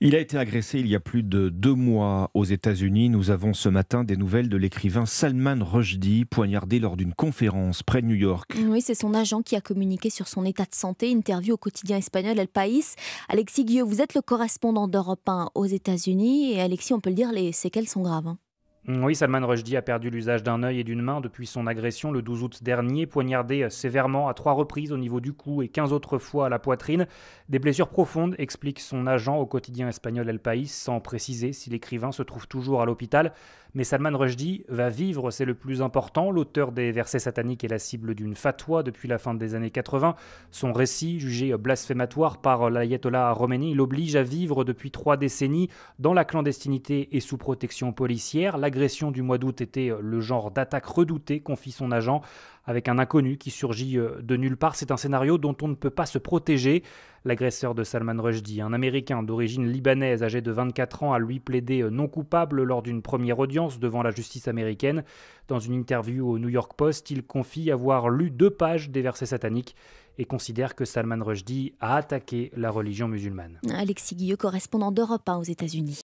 Il a été agressé il y a plus de deux mois aux États-Unis. Nous avons ce matin des nouvelles de l'écrivain Salman Rushdie, poignardé lors d'une conférence près de New York. Oui, c'est son agent qui a communiqué sur son état de santé. Interview au quotidien espagnol El País. Alexis Guilleux, vous êtes le correspondant d'Europe 1 aux États-Unis. Et Alexis, on peut le dire, les séquelles sont graves. Hein. Mm, oui, Salman Rushdie a perdu l'usage d'un œil et d'une main depuis son agression le 12 août dernier, poignardé euh, sévèrement à trois reprises au niveau du cou et 15 autres fois à la poitrine. Des blessures profondes, explique son agent au quotidien espagnol El País, sans préciser si l'écrivain se trouve toujours à l'hôpital. Mais Salman Rushdie va vivre, c'est le plus important. L'auteur des versets sataniques est la cible d'une fatwa depuis la fin des années 80. Son récit, jugé euh, blasphématoire par euh, l'ayatollah Khomeini, l'oblige à vivre depuis trois décennies dans la clandestinité et sous protection policière l'agression du mois d'août était euh, le genre d'attaque redoutée, confie son agent, avec un inconnu qui surgit euh, de nulle part. C'est un scénario dont on ne peut pas se protéger. L'agresseur de Salman Rushdie, un Américain d'origine libanaise âgé de 24 ans, a lui plaidé euh, non coupable lors d'une première audience devant la justice américaine. Dans une interview au New York Post, il confie avoir lu deux pages des versets sataniques et considère que Salman Rushdie a attaqué la religion musulmane. Alexis Guilleux, correspondant d'Europe 1 aux États-Unis.